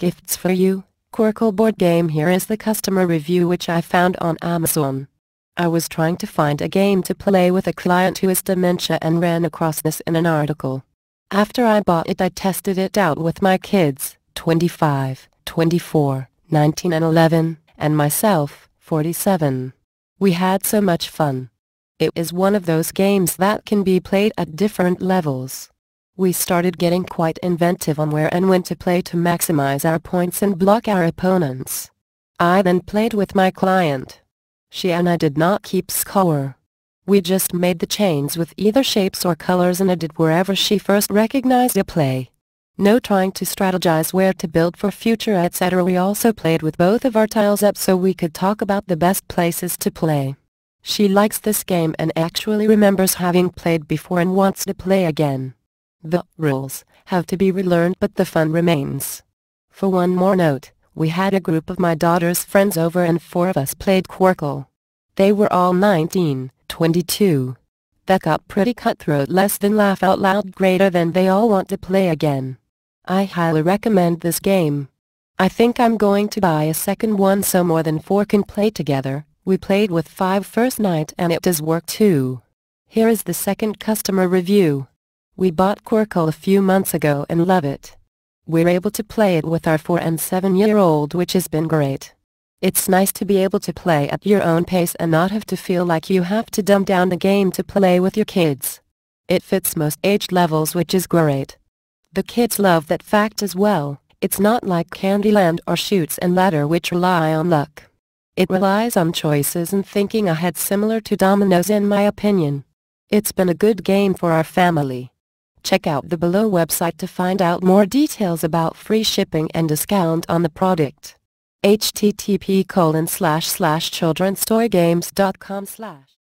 Gifts for you, Quirkle board game here is the customer review which I found on Amazon. I was trying to find a game to play with a client who has dementia and ran across this in an article. After I bought it I tested it out with my kids, 25, 24, 19 and 11, and myself, 47. We had so much fun. It is one of those games that can be played at different levels. We started getting quite inventive on where and when to play to maximize our points and block our opponents. I then played with my client. She and I did not keep score. We just made the chains with either shapes or colors and I did wherever she first recognized a play. No trying to strategize where to build for future etc. We also played with both of our tiles up so we could talk about the best places to play. She likes this game and actually remembers having played before and wants to play again. The rules have to be relearned but the fun remains. For one more note, we had a group of my daughter's friends over and four of us played Quirkle. They were all 19, 22. That got pretty cutthroat less than laugh out loud greater than they all want to play again. I highly recommend this game. I think I'm going to buy a second one so more than four can play together. We played with five first night and it does work too. Here is the second customer review. We bought Quirkle a few months ago and love it. We're able to play it with our 4 and 7-year-old which has been great. It's nice to be able to play at your own pace and not have to feel like you have to dumb down the game to play with your kids. It fits most age levels which is great. The kids love that fact as well, it's not like Candyland or Shoots and Ladder which rely on luck. It relies on choices and thinking ahead similar to dominoes in my opinion. It's been a good game for our family. Check out the below website to find out more details about free shipping and discount on the product. http childrenstoygames.com slash